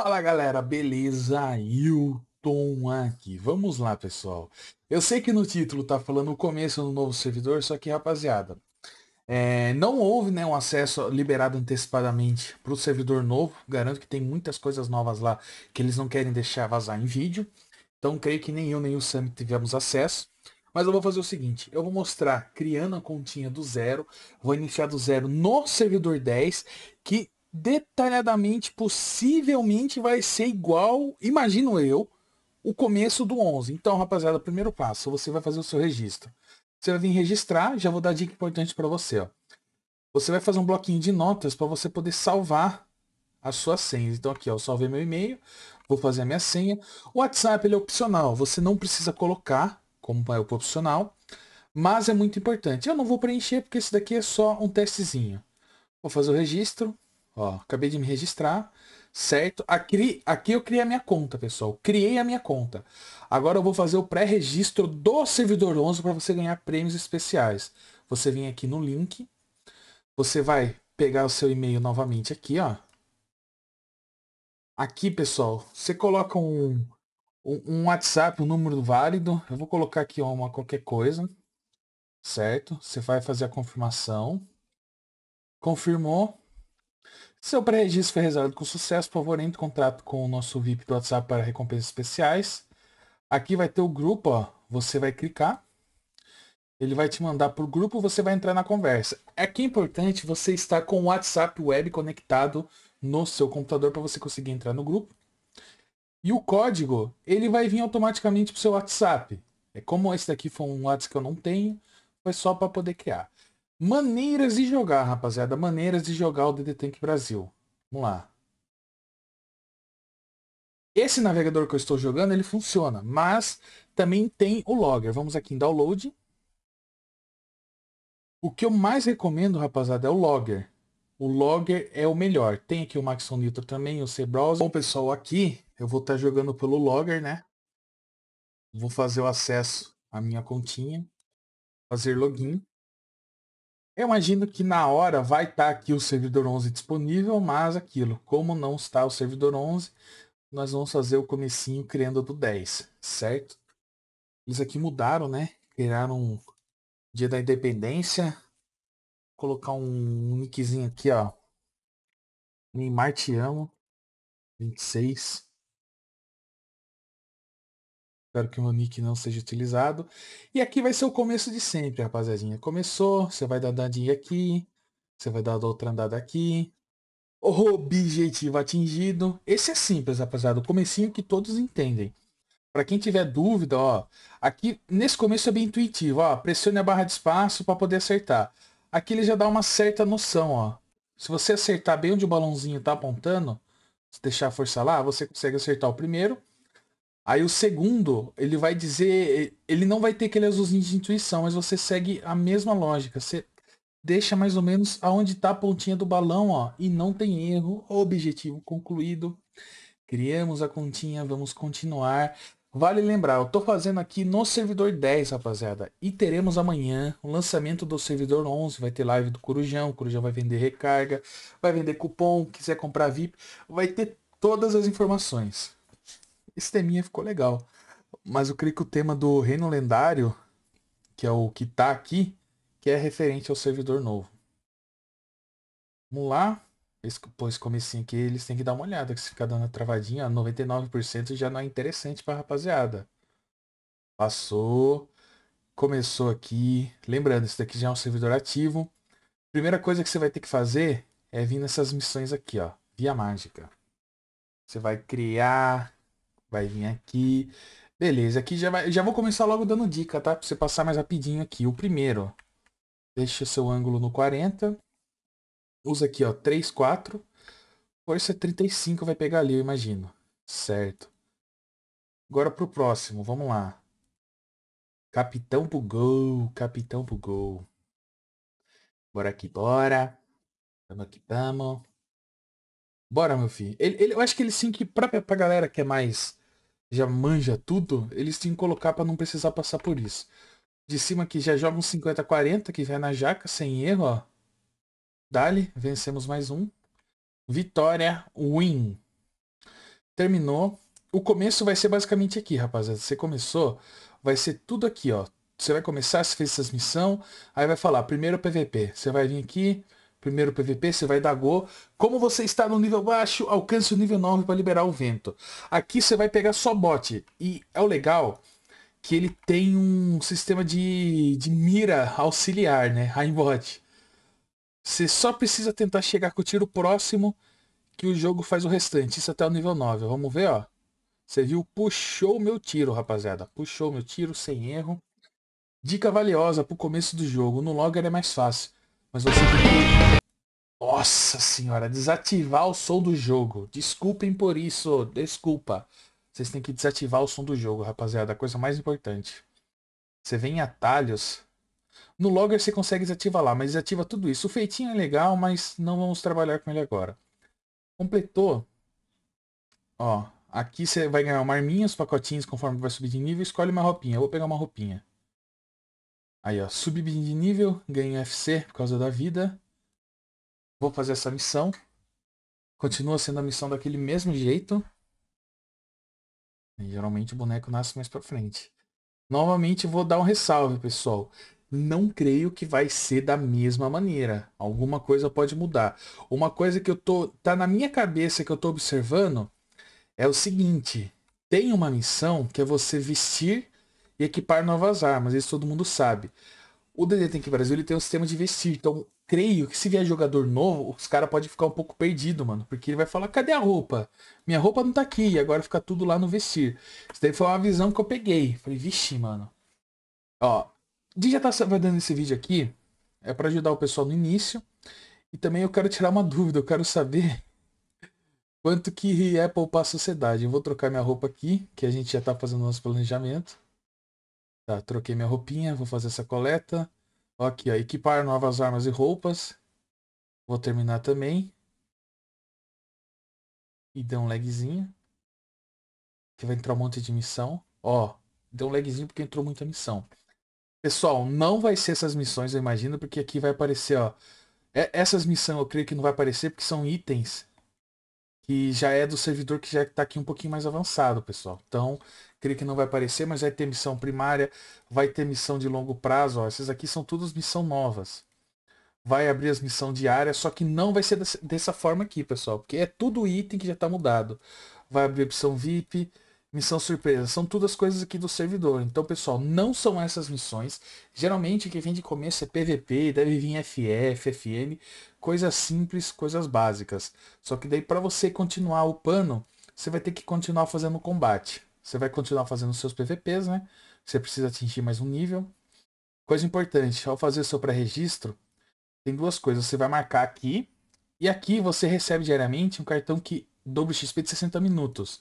Fala galera, beleza? Hilton aqui. Vamos lá, pessoal. Eu sei que no título tá falando o começo do novo servidor, só que rapaziada, é, não houve né, um acesso liberado antecipadamente para o servidor novo. Garanto que tem muitas coisas novas lá que eles não querem deixar vazar em vídeo. Então creio que nem eu nem o Sam tivemos acesso. Mas eu vou fazer o seguinte, eu vou mostrar criando a continha do zero, vou iniciar do zero no servidor 10, que detalhadamente, possivelmente vai ser igual, imagino eu, o começo do 11. Então, rapaziada, primeiro passo, você vai fazer o seu registro. Você vai vir registrar, já vou dar dica importante para você. Ó. Você vai fazer um bloquinho de notas para você poder salvar as suas senhas. Então aqui, ó, eu salvei meu e-mail, vou fazer a minha senha. O WhatsApp ele é opcional, você não precisa colocar como é o profissional, mas é muito importante. Eu não vou preencher porque esse daqui é só um testezinho. Vou fazer o registro, Ó, acabei de me registrar, certo? Aqui, aqui eu criei a minha conta, pessoal. Criei a minha conta. Agora eu vou fazer o pré-registro do servidor 11 para você ganhar prêmios especiais. Você vem aqui no link, você vai pegar o seu e-mail novamente aqui, ó. Aqui, pessoal, você coloca um, um, um WhatsApp, um número válido. Eu vou colocar aqui ó, uma qualquer coisa, certo? Você vai fazer a confirmação. Confirmou, seu pré-registro foi realizado com sucesso, por favor, entre em contato com o nosso VIP do WhatsApp para recompensas especiais. Aqui vai ter o grupo, ó. Você vai clicar. Ele vai te mandar para o grupo, você vai entrar na conversa. Aqui é, é importante você estar com o WhatsApp Web conectado no seu computador para você conseguir entrar no grupo. E o código, ele vai vir automaticamente para o seu WhatsApp. É como esse daqui foi um WhatsApp que eu não tenho, foi só para poder criar. Maneiras de jogar, rapaziada. Maneiras de jogar o DD Tank Brasil. Vamos lá. Esse navegador que eu estou jogando, ele funciona, mas também tem o logger. Vamos aqui em download. O que eu mais recomendo, rapaziada, é o logger. O logger é o melhor. Tem aqui o Maxon Nitro também, o C-Browser. Bom, pessoal, aqui eu vou estar tá jogando pelo logger, né? Vou fazer o acesso à minha continha. Fazer login. Eu imagino que na hora vai estar tá aqui o servidor 11 disponível, mas aquilo, como não está o servidor 11, nós vamos fazer o comecinho criando do 10, certo? Eles aqui mudaram, né? Criaram um dia da independência. Vou colocar um nickzinho aqui, ó. Neymar te amo. 26. Espero que o meu nick não seja utilizado. E aqui vai ser o começo de sempre, rapaziadinha. Começou, você vai dar dadinha aqui, você vai dar outra andada aqui. Objetivo atingido. Esse é simples, rapaziada. O comecinho que todos entendem. Para quem tiver dúvida, ó, aqui nesse começo é bem intuitivo, ó, pressione a barra de espaço para poder acertar. Aqui ele já dá uma certa noção, ó. Se você acertar bem onde o balãozinho tá apontando, se deixar a força lá, você consegue acertar o primeiro Aí o segundo, ele vai dizer, ele não vai ter aquele azulzinho de intuição, mas você segue a mesma lógica. Você deixa mais ou menos aonde está a pontinha do balão, ó, e não tem erro. Objetivo concluído. Criamos a continha, vamos continuar. Vale lembrar, eu estou fazendo aqui no servidor 10, rapaziada. E teremos amanhã o lançamento do servidor 11. Vai ter live do Corujão. O Corujão vai vender recarga, vai vender cupom. Quiser comprar VIP, vai ter todas as informações. Esse teminha ficou legal. Mas eu creio que o tema do Reino Lendário, que é o que tá aqui, que é referente ao servidor novo. Vamos lá. Esse, pô, esse comecinho aqui, eles têm que dar uma olhada, que se ficar dando travadinha, 99% já não é interessante pra rapaziada. Passou. Começou aqui. Lembrando, esse daqui já é um servidor ativo. Primeira coisa que você vai ter que fazer é vir nessas missões aqui, ó. Via mágica. Você vai criar vai vir aqui. Beleza, aqui já, vai, já vou começar logo dando dica, tá? Pra você passar mais rapidinho aqui. O primeiro, deixa seu ângulo no 40. Usa aqui, ó, 3, 4. Força 35 vai pegar ali, eu imagino. Certo. Agora pro próximo, vamos lá. Capitão pro gol, capitão pro gol. Bora aqui, bora. Tamo aqui, tamo. Bora, meu filho. Ele, ele, eu acho que ele sim que pra, pra galera que é mais já manja tudo, eles tinham que colocar para não precisar passar por isso. De cima aqui já joga uns 50-40, que vai na jaca, sem erro, ó. Dali, vencemos mais um. Vitória, win. Terminou. O começo vai ser basicamente aqui, rapaziada. Você começou, vai ser tudo aqui, ó. Você vai começar, você fez essas missões, aí vai falar, primeiro PVP. Você vai vir aqui, Primeiro PVP, você vai dar Go. Como você está no nível baixo, alcance o nível 9 para liberar o vento. Aqui você vai pegar só bot. E é o legal que ele tem um sistema de, de mira auxiliar, né? Aimbot. Você só precisa tentar chegar com o tiro próximo que o jogo faz o restante. Isso até o nível 9. Vamos ver, ó. Você viu? Puxou meu tiro, rapaziada. Puxou meu tiro, sem erro. Dica valiosa pro começo do jogo. No logger é mais fácil. Mas você... Nossa senhora, desativar o som do jogo. Desculpem por isso, desculpa. Vocês têm que desativar o som do jogo, rapaziada. A coisa mais importante. Você vem em atalhos. No logger você consegue desativar lá, mas desativa tudo isso. O feitinho é legal, mas não vamos trabalhar com ele agora. Completou. Ó, aqui você vai ganhar uma arminha, os pacotinhos conforme vai subir de nível. Escolhe uma roupinha. Eu vou pegar uma roupinha. Aí, ó, subir de nível, ganha FC por causa da vida vou fazer essa missão. Continua sendo a missão daquele mesmo jeito. E, geralmente o boneco nasce mais pra frente. Novamente vou dar um ressalve, pessoal. Não creio que vai ser da mesma maneira. Alguma coisa pode mudar. Uma coisa que eu tô. tá na minha cabeça que eu tô observando é o seguinte. Tem uma missão que é você vestir e equipar novas armas. Isso todo mundo sabe. O DD Tank Brasil ele tem um sistema de vestir. Então, creio que se vier jogador novo, os caras podem ficar um pouco perdido, mano. Porque ele vai falar, cadê a roupa? Minha roupa não tá aqui, e agora fica tudo lá no vestir. Isso daí foi uma visão que eu peguei. Falei, vixe, mano. Ó, já tá dando esse vídeo aqui, é para ajudar o pessoal no início. E também eu quero tirar uma dúvida, eu quero saber quanto que é poupar a sociedade. Eu vou trocar minha roupa aqui, que a gente já tá fazendo nosso planejamento. Tá, troquei minha roupinha, vou fazer essa coleta. Aqui, ó, equipar novas armas e roupas. Vou terminar também. E deu um lagzinho. Que vai entrar um monte de missão. Ó, deu um lagzinho porque entrou muita missão. Pessoal, não vai ser essas missões, eu imagino, porque aqui vai aparecer, ó. É, essas missões eu creio que não vai aparecer porque são itens que já é do servidor que já está aqui um pouquinho mais avançado, pessoal. Então, creio que não vai aparecer, mas vai ter missão primária, vai ter missão de longo prazo. Ó, essas aqui são todas missão novas. Vai abrir as missões diárias, só que não vai ser dessa forma aqui, pessoal, porque é tudo item que já está mudado. Vai abrir opção VIP, missão surpresa, são todas coisas aqui do servidor. Então, pessoal, não são essas missões. Geralmente, o que vem de começo é PVP, deve vir FF, FN, coisas simples, coisas básicas. Só que daí, para você continuar upando, você vai ter que continuar fazendo combate. Você vai continuar fazendo seus PVPs, né? Você precisa atingir mais um nível. Coisa importante, ao fazer seu pré-registro, tem duas coisas. Você vai marcar aqui. E aqui você recebe diariamente um cartão que dobro XP de 60 minutos.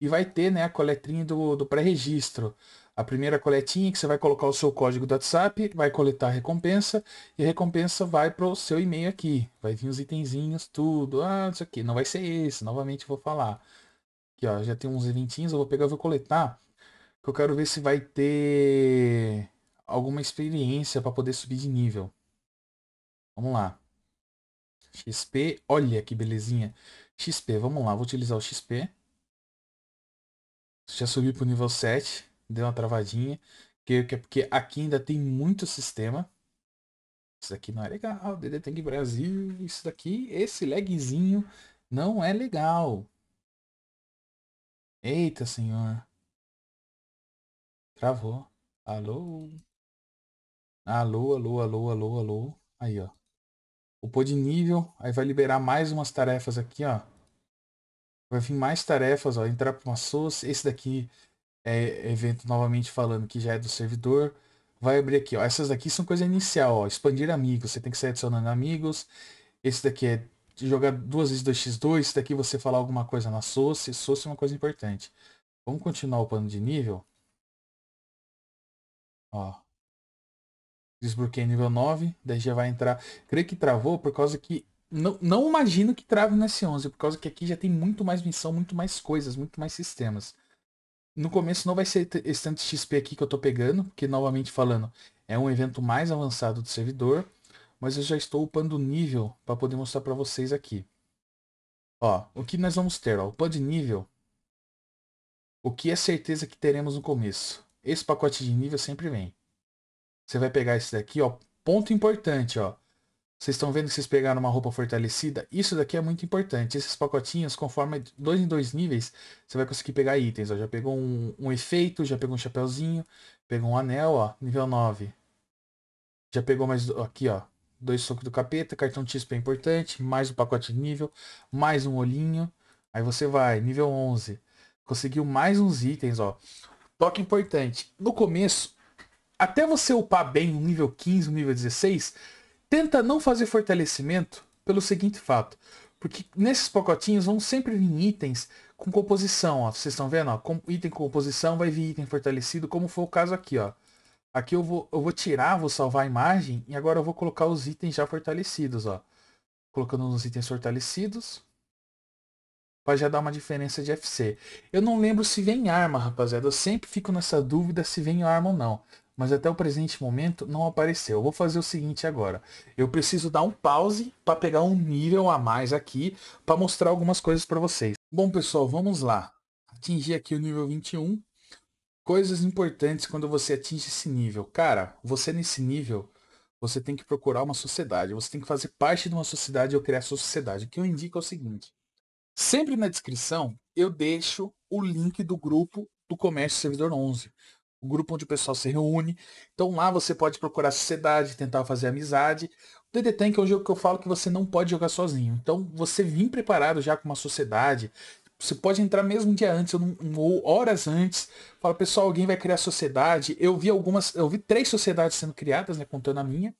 E vai ter né, a coletinha do, do pré-registro. A primeira coletinha que você vai colocar o seu código do WhatsApp, vai coletar a recompensa, e a recompensa vai para o seu e-mail aqui. Vai vir os itenzinhos, tudo. Ah, isso aqui. Não vai ser esse, novamente vou falar. Aqui, ó, já tem uns eventinhos, eu vou pegar, e vou coletar. Que eu quero ver se vai ter alguma experiência para poder subir de nível. Vamos lá. XP, olha que belezinha. XP, vamos lá, vou utilizar o XP. Já subi pro nível 7, deu uma travadinha. Que, é porque aqui ainda tem muito sistema. Isso aqui não é legal, DD Tank Brasil, isso daqui, esse lagzinho não é legal. Eita senhor. Travou. Alô? Alô, alô, alô, alô, alô. Aí, ó. Upou de nível. Aí vai liberar mais umas tarefas aqui, ó. Vai vir mais tarefas, ó. Entrar para uma source. Esse daqui é evento novamente falando que já é do servidor. Vai abrir aqui, ó. Essas daqui são coisa inicial, ó. Expandir amigos. Você tem que sair adicionando amigos. Esse daqui é de jogar duas vezes 2x2, daqui você falar alguma coisa na Source, Source é uma coisa importante. Vamos continuar o pano de nível. Ó. Desbloqueei nível 9, daí já vai entrar. Creio que travou por causa que. Não, não imagino que trave no S11, por causa que aqui já tem muito mais missão, muito mais coisas, muito mais sistemas. No começo não vai ser esse tanto XP aqui que eu tô pegando, porque novamente falando, é um evento mais avançado do servidor mas eu já estou upando o nível para poder mostrar para vocês aqui. Ó, o que nós vamos ter? Ó, pano de nível, o que é certeza que teremos no começo? Esse pacote de nível sempre vem. Você vai pegar esse daqui, ó, ponto importante, ó. Vocês estão vendo que vocês pegaram uma roupa fortalecida? Isso daqui é muito importante. Esses pacotinhos, conforme dois em dois níveis, você vai conseguir pegar itens. Ó. Já pegou um, um efeito, já pegou um chapéuzinho, pegou um anel, ó, nível 9. Já pegou mais aqui, ó, dois socos do capeta, cartão XP é importante, mais um pacote de nível, mais um olhinho. Aí você vai, nível 11. Conseguiu mais uns itens, ó. Toque importante. No começo, até você upar bem um nível 15, um nível 16, tenta não fazer fortalecimento pelo seguinte fato. Porque nesses pacotinhos vão sempre vir itens com composição, ó. Vocês estão vendo, ó? Com, item com composição vai vir item fortalecido, como foi o caso aqui, ó. Aqui eu vou, eu vou tirar, vou salvar a imagem e agora eu vou colocar os itens já fortalecidos, ó. Colocando nos itens fortalecidos. Pra já dar uma diferença de FC. Eu não lembro se vem arma, rapaziada. Eu sempre fico nessa dúvida se vem arma ou não. Mas até o presente momento não apareceu. Eu vou fazer o seguinte agora. Eu preciso dar um pause para pegar um nível a mais aqui. para mostrar algumas coisas para vocês. Bom pessoal, vamos lá. Atingir aqui o nível 21 coisas importantes quando você atinge esse nível. Cara, você nesse nível, você tem que procurar uma sociedade, você tem que fazer parte de uma sociedade ou criar sua sociedade. O que eu indico é o seguinte: sempre na descrição eu deixo o link do grupo do Comércio Servidor 11, o grupo onde o pessoal se reúne. Então lá você pode procurar sociedade, tentar fazer amizade. O DD Tank é um jogo que eu falo que você não pode jogar sozinho. Então você vir preparado já com uma sociedade, você pode entrar mesmo um dia antes, ou horas antes. Fala, pessoal, alguém vai criar sociedade. Eu vi algumas, eu vi três sociedades sendo criadas, né? Contando a minha.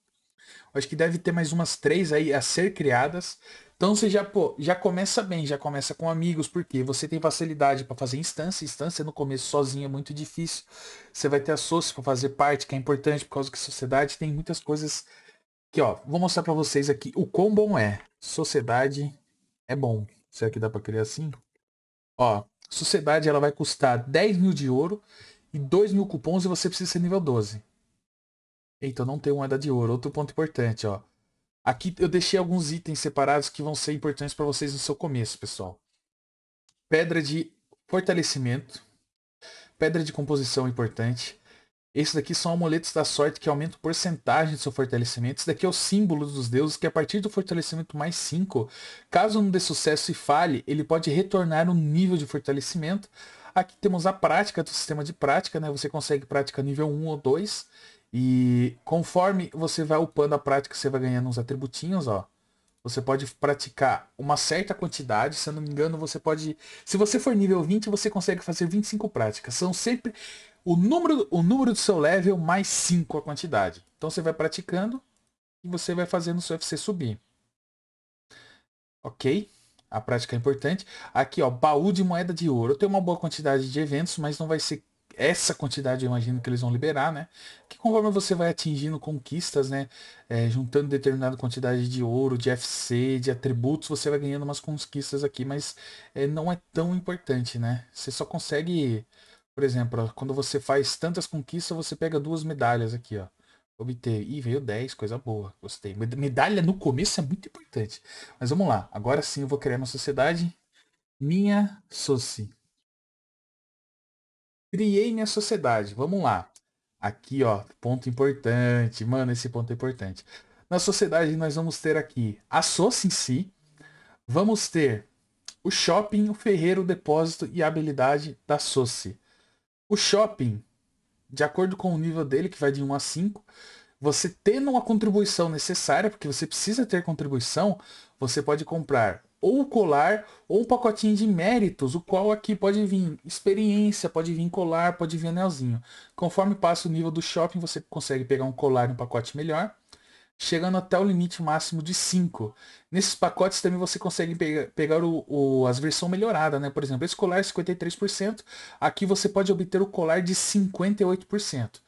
Acho que deve ter mais umas três aí a ser criadas. Então você já, pô, já começa bem, já começa com amigos, porque você tem facilidade para fazer instância. Instância no começo sozinha é muito difícil. Você vai ter associação para fazer parte, que é importante por causa que sociedade tem muitas coisas que, ó, vou mostrar para vocês aqui o quão bom é. Sociedade é bom. Será que dá para criar assim? Ó, sociedade ela vai custar 10 mil de ouro e 2 mil cupons e você precisa ser nível 12. Eita, eu não tenho moeda de ouro. Outro ponto importante, ó. Aqui eu deixei alguns itens separados que vão ser importantes para vocês no seu começo, pessoal. Pedra de fortalecimento. Pedra de composição é importante. Esses daqui são amuletos da sorte que aumentam porcentagem do seu fortalecimento. Esse daqui é o símbolo dos deuses, que a partir do fortalecimento mais 5, caso não dê sucesso e falhe, ele pode retornar um nível de fortalecimento. Aqui temos a prática do sistema de prática, né? Você consegue prática nível 1 ou 2. E conforme você vai upando a prática, você vai ganhando uns atributinhos, ó. Você pode praticar uma certa quantidade, se eu não me engano, você pode. Se você for nível 20, você consegue fazer 25 práticas. São sempre o número, o número do seu level mais 5 a quantidade. Então você vai praticando e você vai fazendo o seu FC subir. Ok? A prática é importante. Aqui, ó, baú de moeda de ouro. Eu tenho uma boa quantidade de eventos, mas não vai ser essa quantidade, eu imagino, que eles vão liberar, né? Que conforme você vai atingindo conquistas, né? É, juntando determinada quantidade de ouro, de FC, de atributos, você vai ganhando umas conquistas aqui, mas é, não é tão importante, né? Você só consegue por exemplo, ó, quando você faz tantas conquistas, você pega duas medalhas aqui, ó. Obter. Ih, veio 10, coisa boa. Gostei. Medalha no começo é muito importante. Mas vamos lá. Agora sim eu vou criar uma sociedade. Minha Soci. Criei minha sociedade. Vamos lá. Aqui, ó. Ponto importante. Mano, esse ponto é importante. Na sociedade nós vamos ter aqui a Soci em si. Vamos ter o shopping, o ferreiro, o depósito e a habilidade da Soci. O shopping, de acordo com o nível dele, que vai de 1 a 5, você tendo uma contribuição necessária, porque você precisa ter contribuição, você pode comprar ou colar ou um pacotinho de méritos, o qual aqui pode vir experiência, pode vir colar, pode vir anelzinho. Conforme passa o nível do shopping, você consegue pegar um colar e um pacote melhor chegando até o limite máximo de 5. Nesses pacotes também você consegue pegar, pegar o, o, as versões melhoradas, né? Por exemplo, esse colar é 53%, aqui você pode obter o colar de 58%.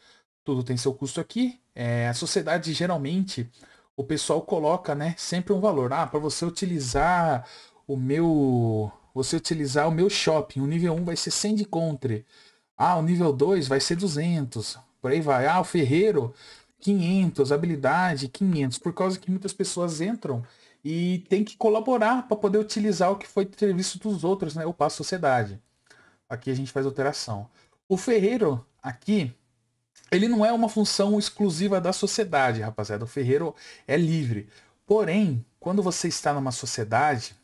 Tudo tem seu custo aqui. É, a sociedade geralmente o pessoal coloca, né, sempre um valor. Ah, para você utilizar o meu, você utilizar o meu shopping, o nível 1 vai ser 100 de contra. Ah, o nível 2 vai ser 200. Por aí vai. Ah, o ferreiro 500, habilidade 500, por causa que muitas pessoas entram e tem que colaborar para poder utilizar o que foi do serviço dos outros, né? O passo sociedade. Aqui a gente faz alteração. O ferreiro aqui, ele não é uma função exclusiva da sociedade, rapaziada. O ferreiro é livre. Porém, quando você está numa sociedade,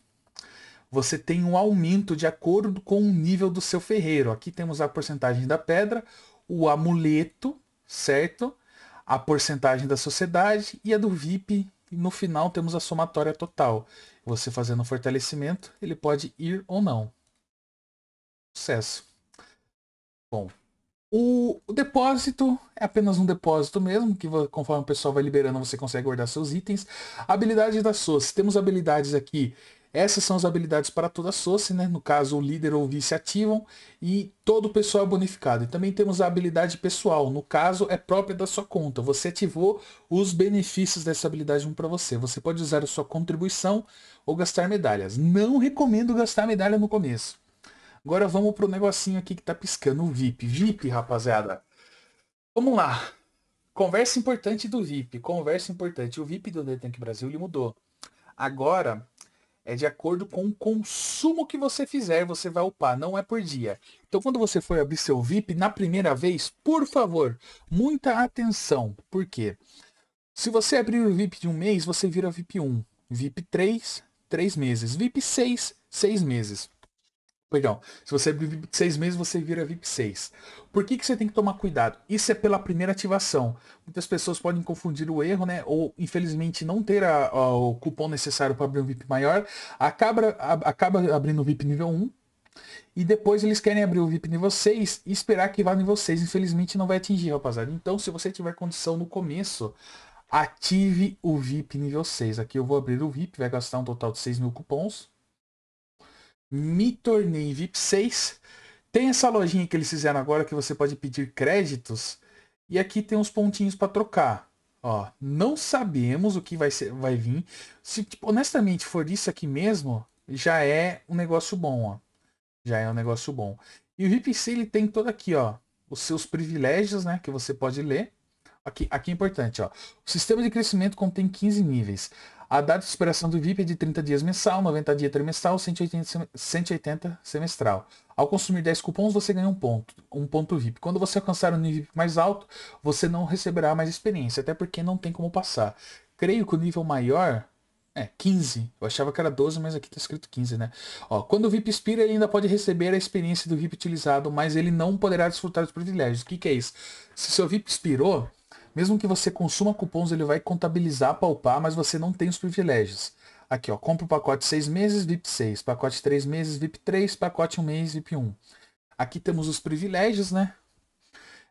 você tem um aumento de acordo com o nível do seu ferreiro. Aqui temos a porcentagem da pedra, o amuleto, certo? a porcentagem da sociedade e a do VIP. E no final temos a somatória total. Você fazendo o fortalecimento, ele pode ir ou não. Sucesso. Bom, o, o depósito é apenas um depósito mesmo, que conforme o pessoal vai liberando, você consegue guardar seus itens. Habilidades da SOS. Temos habilidades aqui essas são as habilidades para toda a SOCE, né? no caso o líder ou o vice ativam e todo o pessoal é bonificado. E também temos a habilidade pessoal, no caso é própria da sua conta. Você ativou os benefícios dessa habilidade 1 para você. Você pode usar a sua contribuição ou gastar medalhas. Não recomendo gastar medalha no começo. Agora vamos para o negocinho aqui que está piscando, o VIP. VIP, rapaziada. Vamos lá. Conversa importante do VIP. Conversa importante. O VIP do The Brasil ele mudou. Agora, é de acordo com o consumo que você fizer, você vai upar, não é por dia. Então, quando você for abrir seu VIP na primeira vez, por favor, muita atenção. Por quê? Se você abrir o VIP de um mês, você vira VIP 1, VIP 3, 3 meses, VIP 6, 6 meses. Perdão, se você abrir é VIP 6 meses, você vira VIP 6. Por que, que você tem que tomar cuidado? Isso é pela primeira ativação. Muitas pessoas podem confundir o erro, né? Ou, infelizmente, não ter a, a, o cupom necessário para abrir um VIP maior. Acaba, a, acaba abrindo o VIP nível 1. E depois eles querem abrir o VIP nível 6 e esperar que vá nível 6. Infelizmente não vai atingir, rapaziada. Então, se você tiver condição no começo, ative o VIP nível 6. Aqui eu vou abrir o VIP, vai gastar um total de 6 mil cupons me tornei VIP 6. Tem essa lojinha que eles fizeram agora que você pode pedir créditos. E aqui tem uns pontinhos para trocar. Ó, não sabemos o que vai, ser, vai vir. Se tipo, honestamente for isso aqui mesmo, já é um negócio bom, ó. Já é um negócio bom. E o VIP 6 ele tem todo aqui, ó, os seus privilégios, né, que você pode ler. Aqui, aqui é importante, ó. O sistema de crescimento contém 15 níveis. A data de expiração do VIP é de 30 dias mensal, 90 dias trimestral, 180, semestral. Ao consumir 10 cupons, você ganha um ponto, um ponto VIP. Quando você alcançar um nível mais alto, você não receberá mais experiência, até porque não tem como passar. Creio que o nível maior é 15. Eu achava que era 12, mas aqui está escrito 15, né? Ó, quando o VIP expira, ele ainda pode receber a experiência do VIP utilizado, mas ele não poderá desfrutar dos privilégios. O que, que é isso? Se seu VIP expirou, mesmo que você consuma cupons, ele vai contabilizar, palpar, mas você não tem os privilégios. Aqui, ó, compra o pacote 6 meses, VIP 6, pacote 3 meses, VIP 3, pacote 1 mês, VIP 1. Aqui temos os privilégios, né?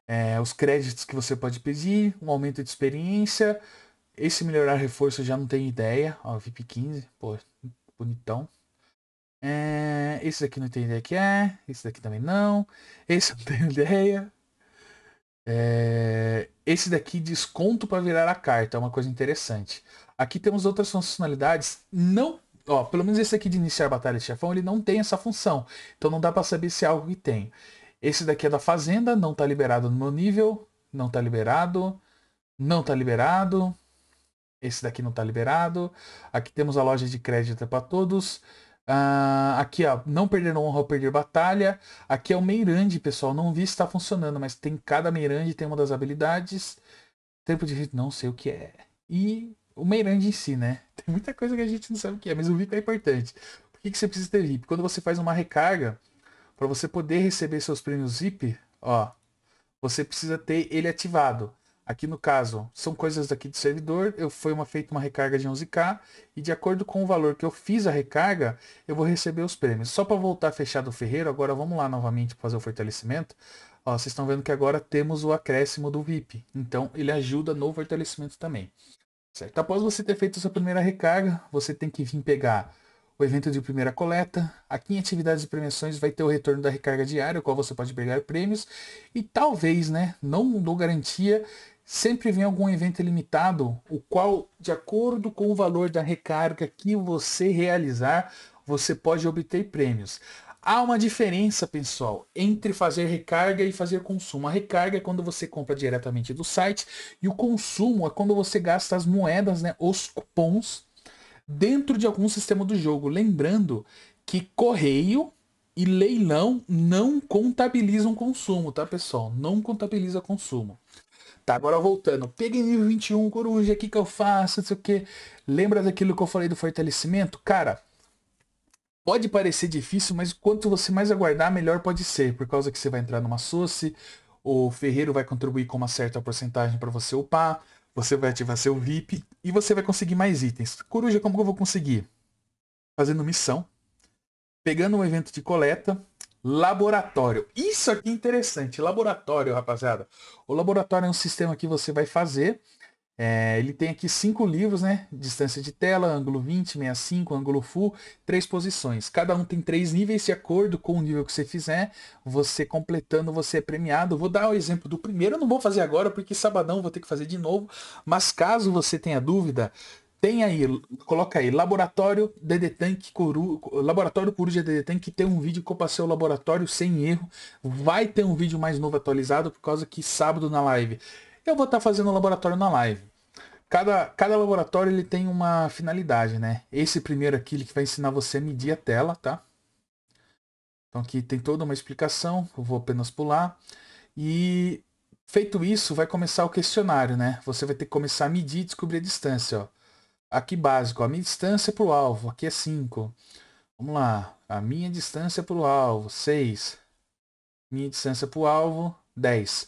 É, os créditos que você pode pedir, um aumento de experiência. Esse melhorar reforço eu já não tenho ideia. Ó, VIP 15, pô, bonitão. É, esse daqui não tem ideia que é, esse daqui também não, esse não tem ideia. É, esse daqui, desconto para virar a carta, é uma coisa interessante. Aqui temos outras funcionalidades, não ó, pelo menos esse aqui de iniciar batalha de chefão, ele não tem essa função. Então não dá para saber se é algo que tem. Esse daqui é da fazenda, não tá liberado no meu nível, não tá liberado, não tá liberado. Esse daqui não tá liberado. Aqui temos a loja de crédito para todos. Uh, aqui, ó, não perder honra ou perder batalha. Aqui é o Meirande, pessoal. Não vi se está funcionando, mas tem cada Meirande, tem uma das habilidades. Tempo de não sei o que é. E o Meirande em si, né? Tem muita coisa que a gente não sabe o que é, mas o VIP é importante. Por que, que você precisa ter VIP? Quando você faz uma recarga, para você poder receber seus prêmios VIP, ó, você precisa ter ele ativado. Aqui no caso, são coisas aqui do servidor, eu foi uma feita uma recarga de 11k e de acordo com o valor que eu fiz a recarga, eu vou receber os prêmios. Só para voltar fechado o ferreiro, agora vamos lá novamente fazer o fortalecimento. Ó, vocês estão vendo que agora temos o acréscimo do VIP, então ele ajuda no fortalecimento também. Certo? Após você ter feito a sua primeira recarga, você tem que vir pegar o evento de primeira coleta. Aqui em atividades e premiações vai ter o retorno da recarga diária, o qual você pode pegar prêmios. E talvez, né, não dou garantia, sempre vem algum evento ilimitado, o qual, de acordo com o valor da recarga que você realizar, você pode obter prêmios. Há uma diferença, pessoal, entre fazer recarga e fazer consumo. A recarga é quando você compra diretamente do site e o consumo é quando você gasta as moedas, né, os cupons, dentro de algum sistema do jogo. Lembrando que correio e leilão não contabilizam consumo, tá, pessoal? Não contabiliza consumo. Tá, agora voltando. Peguei nível 21, coruja, o que, que eu faço? Não sei o que. Lembra daquilo que eu falei do fortalecimento? Cara, pode parecer difícil, mas quanto você mais aguardar, melhor pode ser. Por causa que você vai entrar numa SOCE, o ferreiro vai contribuir com uma certa porcentagem para você upar, você vai ativar seu VIP e você vai conseguir mais itens. Coruja, como que eu vou conseguir? Fazendo missão, pegando um evento de coleta, Laboratório. Isso aqui é interessante. Laboratório, rapaziada. O laboratório é um sistema que você vai fazer. É, ele tem aqui cinco livros, né? Distância de tela, ângulo 20, 65, ângulo full, três posições. Cada um tem três níveis, de acordo com o nível que você fizer, você completando, você é premiado. Vou dar o exemplo do primeiro, eu não vou fazer agora, porque sabadão vou ter que fazer de novo. Mas caso você tenha dúvida, tem aí, coloca aí, laboratório DD Tank Coru, laboratório Coruja DD Tank, tem um vídeo que eu passei o laboratório sem erro. Vai ter um vídeo mais novo atualizado por causa que sábado na live. Eu vou estar tá fazendo o laboratório na live. Cada, cada laboratório ele tem uma finalidade, né? Esse primeiro aqui ele que vai ensinar você a medir a tela, tá? Então aqui tem toda uma explicação, eu vou apenas pular. E feito isso, vai começar o questionário, né? Você vai ter que começar a medir e descobrir a distância, ó aqui básico, a minha distância é para o alvo, aqui é 5. Vamos lá, a minha distância é para o alvo, 6. Minha distância é para o alvo, 10.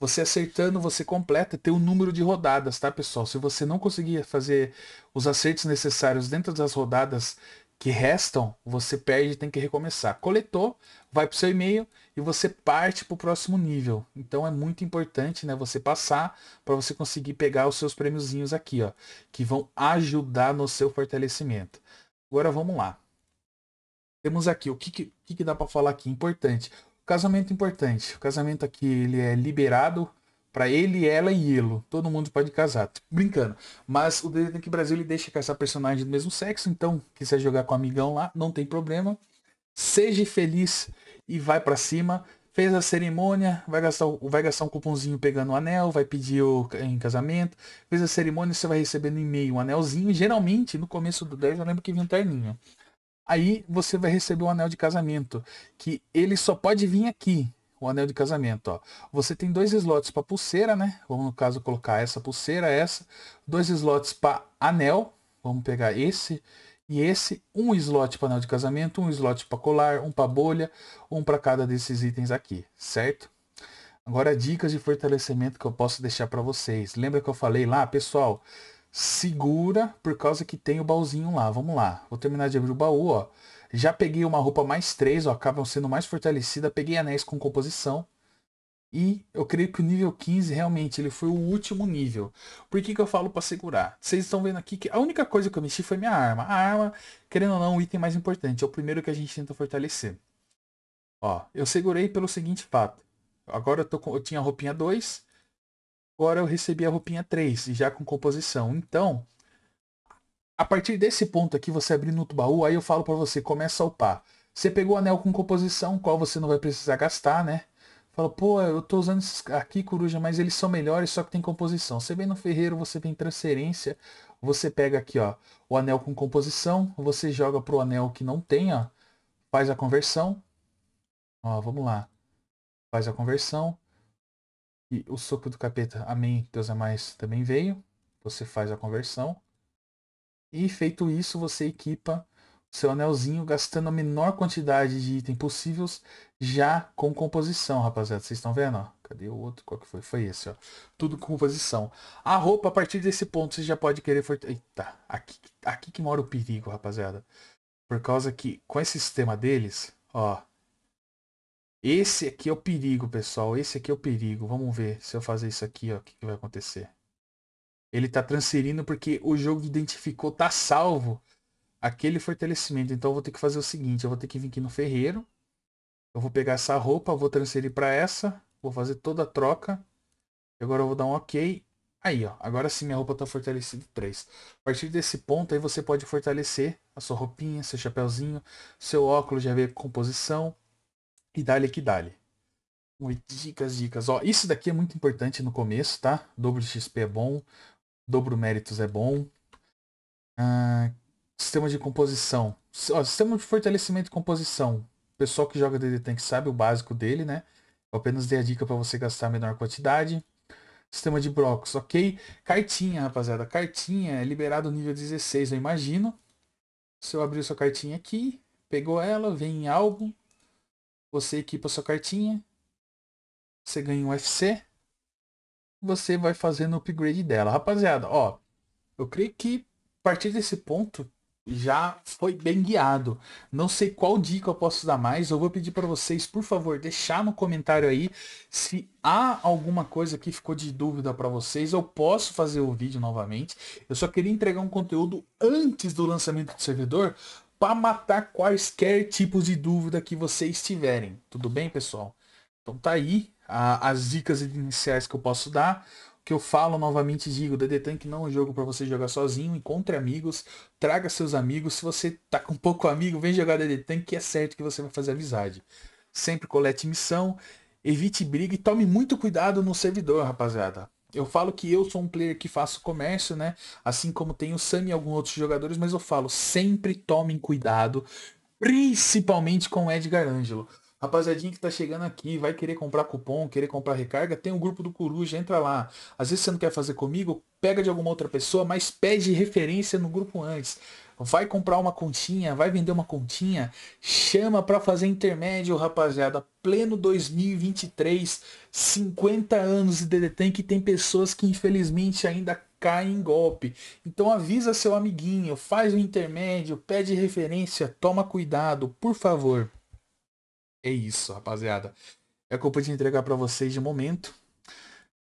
Você acertando, você completa, tem o um número de rodadas, tá pessoal? Se você não conseguir fazer os acertos necessários dentro das rodadas que restam, você perde e tem que recomeçar. Coletou, vai para o seu e-mail e você parte para o próximo nível. Então é muito importante né, você passar para você conseguir pegar os seus prêmiozinhos aqui, ó, que vão ajudar no seu fortalecimento. Agora vamos lá. Temos aqui o que, que, que dá para falar aqui importante. casamento importante. O casamento aqui ele é liberado para ele, ela e ele Todo mundo pode casar. Brincando. Mas o desenho é que Brasil ele deixa casar personagem do mesmo sexo, então quiser jogar com um amigão lá, não tem problema. Seja feliz e vai para cima. Fez a cerimônia, vai gastar, vai gastar um cupomzinho pegando o anel, vai pedir o, em casamento. Fez a cerimônia, você vai receber no e-mail um anelzinho. Geralmente, no começo do 10, eu lembro que vinha um terninho. Aí você vai receber o um anel de casamento. Que ele só pode vir aqui o anel de casamento. Ó. Você tem dois slots para pulseira, né? Vamos, no caso, colocar essa pulseira, essa. Dois slots para anel. Vamos pegar esse e esse. Um slot para anel de casamento, um slot para colar, um para bolha, um para cada desses itens aqui, certo? Agora, dicas de fortalecimento que eu posso deixar para vocês. Lembra que eu falei lá, pessoal? Segura, por causa que tem o baúzinho lá. Vamos lá. Vou terminar de abrir o baú, ó. Já peguei uma roupa mais 3, ó, acabam sendo mais fortalecida. Peguei anéis com composição. E eu creio que o nível 15 realmente ele foi o último nível. Por que, que eu falo para segurar? Vocês estão vendo aqui que a única coisa que eu mexi foi minha arma. A arma, querendo ou não, o é item mais importante. É o primeiro que a gente tenta fortalecer. Ó, eu segurei pelo seguinte fato. Agora eu, tô com, eu tinha a roupinha 2. Agora eu recebi a roupinha 3, já com composição. Então, a partir desse ponto aqui, você abrindo o baú, aí eu falo para você, começa a upar. Você pegou o anel com composição, qual você não vai precisar gastar, né? Fala, pô, eu tô usando esses aqui, coruja, mas eles são melhores, só que tem composição. Você vem no ferreiro, você vem transferência, você pega aqui, ó, o anel com composição, você joga pro anel que não tem, ó, faz a conversão. Ó, vamos lá. Faz a conversão. E o soco do capeta, amém, Deus é mais, também veio. Você faz a conversão. E feito isso, você equipa seu anelzinho gastando a menor quantidade de item possíveis já com composição, rapaziada. Vocês estão vendo? Ó? Cadê o outro? Qual que foi? Foi esse, ó. Tudo com composição. A roupa, a partir desse ponto, você já pode querer... Fort... Eita, aqui, aqui que mora o perigo, rapaziada. Por causa que, com esse sistema deles, ó... Esse aqui é o perigo, pessoal. Esse aqui é o perigo. Vamos ver se eu fazer isso aqui, ó, o que, que vai acontecer. Ele está transferindo porque o jogo identificou, tá salvo aquele fortalecimento. Então eu vou ter que fazer o seguinte, eu vou ter que vir aqui no ferreiro. Eu vou pegar essa roupa, vou transferir para essa, vou fazer toda a troca. Agora eu vou dar um ok. Aí, ó, agora sim minha roupa está fortalecida 3. A partir desse ponto aí você pode fortalecer a sua roupinha, seu chapéuzinho, seu óculos já veio com composição e dá que dá Dicas, dicas. Ó, isso daqui é muito importante no começo, tá? Double XP é bom, dobro méritos é bom. Ah, sistema de composição. Ó, sistema de fortalecimento e composição. O pessoal que joga DD Tank sabe o básico dele, né? Eu apenas dei a dica para você gastar a menor quantidade. Sistema de blocos, ok? Cartinha, rapaziada. Cartinha é liberado nível 16, eu imagino. Se eu abrir sua cartinha aqui, pegou ela, vem em álbum. Você equipa sua cartinha. Você ganha um UFC você vai fazendo o upgrade dela. Rapaziada, ó, eu creio que a partir desse ponto já foi bem guiado. Não sei qual dica eu posso dar mais. Eu vou pedir para vocês, por favor, deixar no comentário aí se há alguma coisa que ficou de dúvida para vocês. Eu posso fazer o vídeo novamente. Eu só queria entregar um conteúdo antes do lançamento do servidor para matar quaisquer tipos de dúvida que vocês tiverem. Tudo bem, pessoal? Então tá aí a, as dicas iniciais que eu posso dar. Que eu falo novamente digo, DD Tank não é um jogo para você jogar sozinho, encontre amigos, traga seus amigos. Se você tá com pouco amigo, vem jogar DD Tank que é certo que você vai fazer amizade. Sempre colete missão, evite briga e tome muito cuidado no servidor, rapaziada. Eu falo que eu sou um player que faço comércio, né? Assim como tem o Sam e alguns outros jogadores, mas eu falo, sempre tomem cuidado, principalmente com o Edgar Ângelo. Rapaziadinha que tá chegando aqui, vai querer comprar cupom, querer comprar recarga, tem o um grupo do Coruja, entra lá. Às vezes você não quer fazer comigo, pega de alguma outra pessoa, mas pede referência no grupo antes. Vai comprar uma continha, vai vender uma continha, chama para fazer intermédio, rapaziada. Pleno 2023, 50 anos de DD que tem pessoas que infelizmente ainda caem em golpe. Então avisa seu amiguinho, faz o intermédio, pede referência, toma cuidado, por favor. É isso, rapaziada. É o que eu pude entregar para vocês de momento.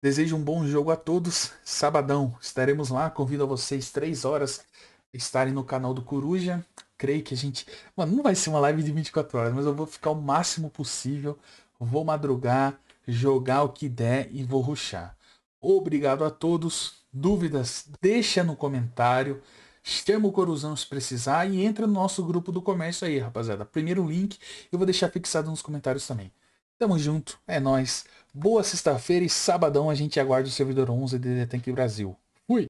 Desejo um bom jogo a todos. Sabadão estaremos lá. Convido a vocês três horas estarem no canal do Coruja. Creio que a gente. Mano, não vai ser uma live de 24 horas, mas eu vou ficar o máximo possível. Vou madrugar, jogar o que der e vou ruxar. Obrigado a todos. Dúvidas, deixa no comentário. Chama o Coruzão se precisar e entra no nosso grupo do comércio aí, rapaziada. Primeiro link eu vou deixar fixado nos comentários também. Tamo junto, é nós. Boa sexta-feira e sabadão a gente aguarda o servidor 11 de Tank Brasil.